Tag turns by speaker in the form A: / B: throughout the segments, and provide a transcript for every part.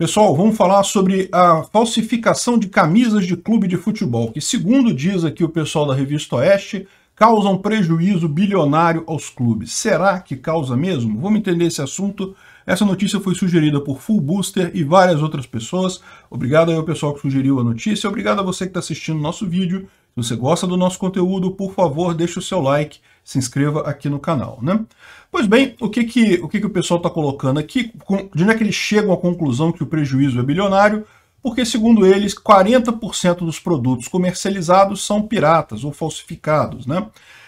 A: Pessoal, vamos falar sobre a falsificação de camisas de clube de futebol, que, segundo diz aqui o pessoal da revista Oeste, causam prejuízo bilionário aos clubes. Será que causa mesmo? Vamos entender esse assunto. Essa notícia foi sugerida por Full Booster e várias outras pessoas. Obrigado aí ao pessoal que sugeriu a notícia. Obrigado a você que está assistindo o nosso vídeo. Se você gosta do nosso conteúdo, por favor, deixe o seu like se inscreva aqui no canal, né? Pois bem, o que, que, o, que, que o pessoal está colocando aqui? De onde é que eles chegam à conclusão que o prejuízo é bilionário? Porque, segundo eles, 40% dos produtos comercializados são piratas ou falsificados, né?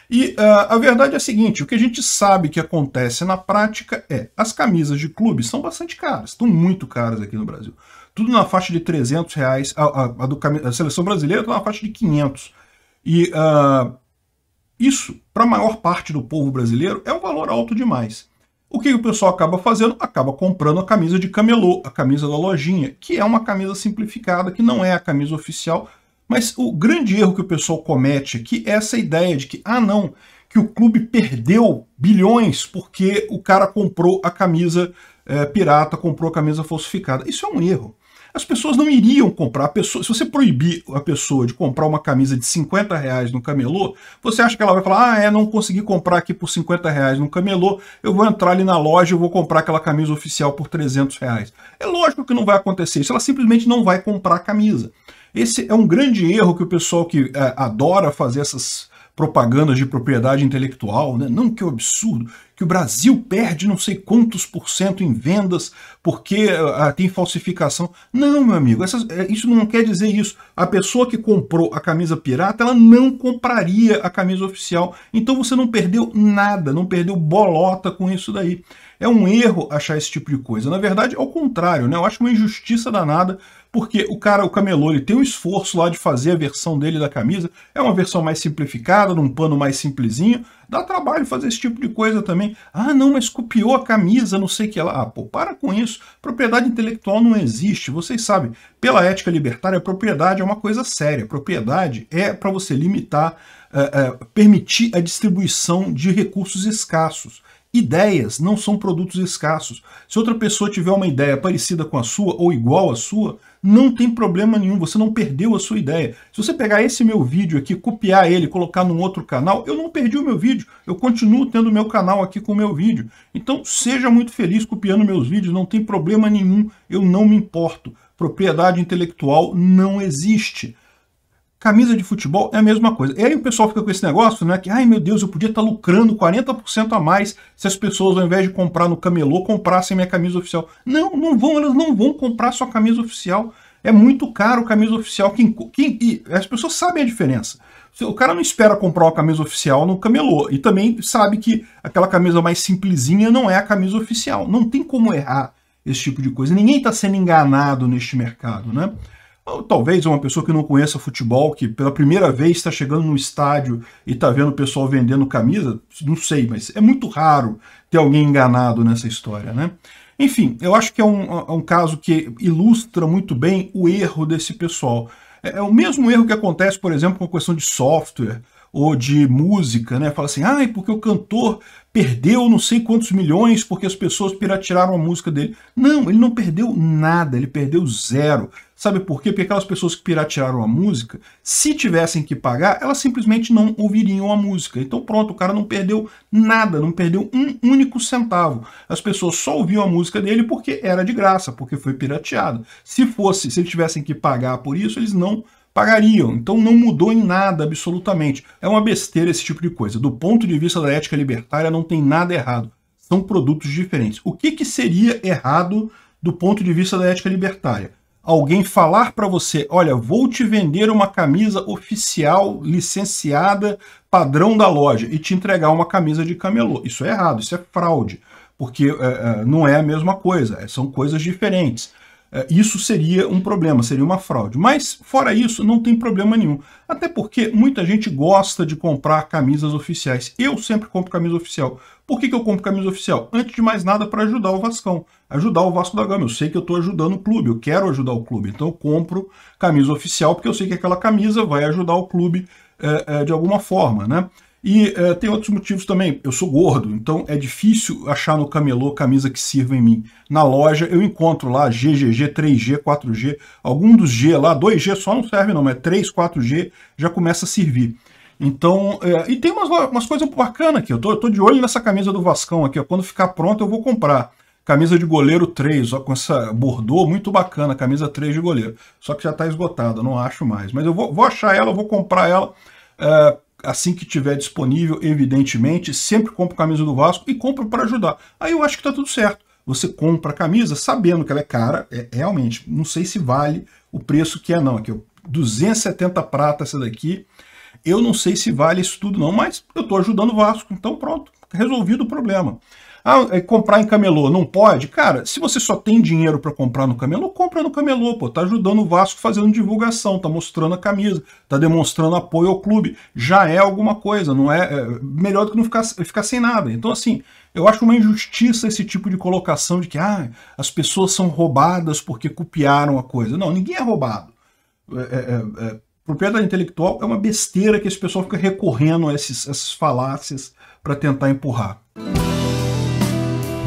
A: E uh, a verdade é a seguinte, o que a gente sabe que acontece na prática é, as camisas de clube são bastante caras, estão muito caras aqui no Brasil. Tudo na faixa de 300 reais, a, a, a, do, a seleção brasileira está na faixa de 500. E uh, isso, para a maior parte do povo brasileiro, é um valor alto demais. O que o pessoal acaba fazendo? Acaba comprando a camisa de camelô, a camisa da lojinha, que é uma camisa simplificada, que não é a camisa oficial. Mas o grande erro que o pessoal comete aqui é essa ideia de que, ah não, que o clube perdeu bilhões porque o cara comprou a camisa é, pirata, comprou a camisa falsificada. Isso é um erro as pessoas não iriam comprar. Pessoa, se você proibir a pessoa de comprar uma camisa de 50 reais no camelô, você acha que ela vai falar, ah, é, não consegui comprar aqui por 50 reais no camelô, eu vou entrar ali na loja e vou comprar aquela camisa oficial por 300 reais. É lógico que não vai acontecer isso, ela simplesmente não vai comprar a camisa. Esse é um grande erro que o pessoal que é, adora fazer essas propagandas de propriedade intelectual, né? não que é um absurdo, que o Brasil perde não sei quantos por cento em vendas porque ah, tem falsificação. Não, meu amigo, essas, eh, isso não quer dizer isso. A pessoa que comprou a camisa pirata, ela não compraria a camisa oficial. Então você não perdeu nada, não perdeu bolota com isso daí. É um erro achar esse tipo de coisa. Na verdade, ao contrário, né? Eu acho uma injustiça danada, porque o cara, o camelô, ele tem um esforço lá de fazer a versão dele da camisa. É uma versão mais simplificada, num pano mais simplesinho. Dá trabalho fazer esse tipo de coisa também. Ah, não, mas copiou a camisa, não sei o que lá. Ah, pô, para com isso. Propriedade intelectual não existe. Vocês sabem, pela ética libertária, propriedade é uma coisa séria. Propriedade é para você limitar, é, é, permitir a distribuição de recursos escassos. Ideias não são produtos escassos. Se outra pessoa tiver uma ideia parecida com a sua ou igual à sua, não tem problema nenhum, você não perdeu a sua ideia. Se você pegar esse meu vídeo aqui, copiar ele, colocar num outro canal, eu não perdi o meu vídeo, eu continuo tendo o meu canal aqui com o meu vídeo. Então seja muito feliz copiando meus vídeos, não tem problema nenhum, eu não me importo. Propriedade intelectual não existe. Camisa de futebol é a mesma coisa. E aí o pessoal fica com esse negócio, né? Que, ai meu Deus, eu podia estar tá lucrando 40% a mais se as pessoas, ao invés de comprar no camelô, comprassem minha camisa oficial. Não, não vão, elas não vão comprar sua camisa oficial. É muito caro camisa oficial. Quem, quem, e as pessoas sabem a diferença. O cara não espera comprar uma camisa oficial no camelô. E também sabe que aquela camisa mais simplesinha não é a camisa oficial. Não tem como errar esse tipo de coisa. Ninguém está sendo enganado neste mercado, né? talvez uma pessoa que não conheça futebol, que pela primeira vez está chegando no estádio e está vendo o pessoal vendendo camisa, não sei, mas é muito raro ter alguém enganado nessa história, né? Enfim, eu acho que é um, é um caso que ilustra muito bem o erro desse pessoal. É, é o mesmo erro que acontece, por exemplo, com a questão de software, ou de música, né? Fala assim, ai, ah, porque o cantor perdeu não sei quantos milhões porque as pessoas piratiraram a música dele. Não, ele não perdeu nada, ele perdeu zero. Sabe por quê? Porque aquelas pessoas que piratiraram a música, se tivessem que pagar, elas simplesmente não ouviriam a música. Então pronto, o cara não perdeu nada, não perdeu um único centavo. As pessoas só ouviam a música dele porque era de graça, porque foi pirateada. Se fosse, se eles tivessem que pagar por isso, eles não pagariam. Então não mudou em nada, absolutamente. É uma besteira esse tipo de coisa. Do ponto de vista da ética libertária, não tem nada errado. São produtos diferentes. O que, que seria errado do ponto de vista da ética libertária? Alguém falar para você, olha, vou te vender uma camisa oficial, licenciada, padrão da loja, e te entregar uma camisa de camelô. Isso é errado, isso é fraude, porque é, não é a mesma coisa, são coisas diferentes. É, isso seria um problema, seria uma fraude. Mas, fora isso, não tem problema nenhum. Até porque muita gente gosta de comprar camisas oficiais. Eu sempre compro camisa oficial. Por que, que eu compro camisa oficial? Antes de mais nada, para ajudar o Vascão. Ajudar o Vasco da Gama. Eu sei que eu estou ajudando o clube, eu quero ajudar o clube. Então eu compro camisa oficial, porque eu sei que aquela camisa vai ajudar o clube é, é, de alguma forma, né? E eh, tem outros motivos também. Eu sou gordo, então é difícil achar no camelô camisa que sirva em mim. Na loja eu encontro lá GGG, 3G, 4G, algum dos G lá, 2G só não serve não, mas 3, 4G já começa a servir. Então, eh, e tem umas, umas coisas bacanas aqui. Eu tô, eu tô de olho nessa camisa do Vascão aqui. Ó. Quando ficar pronta eu vou comprar. Camisa de goleiro 3, ó, com essa bordô muito bacana, camisa 3 de goleiro. Só que já está esgotada, não acho mais. Mas eu vou, vou achar ela, vou comprar ela. Eh, assim que tiver disponível, evidentemente, sempre compro camisa do Vasco e compro para ajudar. Aí eu acho que tá tudo certo. Você compra a camisa sabendo que ela é cara, é, realmente, não sei se vale o preço que é não, aqui, 270 prata essa daqui, eu não sei se vale isso tudo não, mas eu tô ajudando o Vasco, então pronto, resolvido o problema. Ah, é comprar em camelô não pode? Cara, se você só tem dinheiro para comprar no camelô, compra no camelô, pô. Tá ajudando o Vasco fazendo divulgação, tá mostrando a camisa, tá demonstrando apoio ao clube. Já é alguma coisa, não é, é melhor do que não ficar, ficar sem nada. Então, assim, eu acho uma injustiça esse tipo de colocação de que ah, as pessoas são roubadas porque copiaram a coisa. Não, ninguém é roubado. É, é, é, é propriedade intelectual é uma besteira que esse pessoal fica recorrendo a esses, essas falácias para tentar empurrar.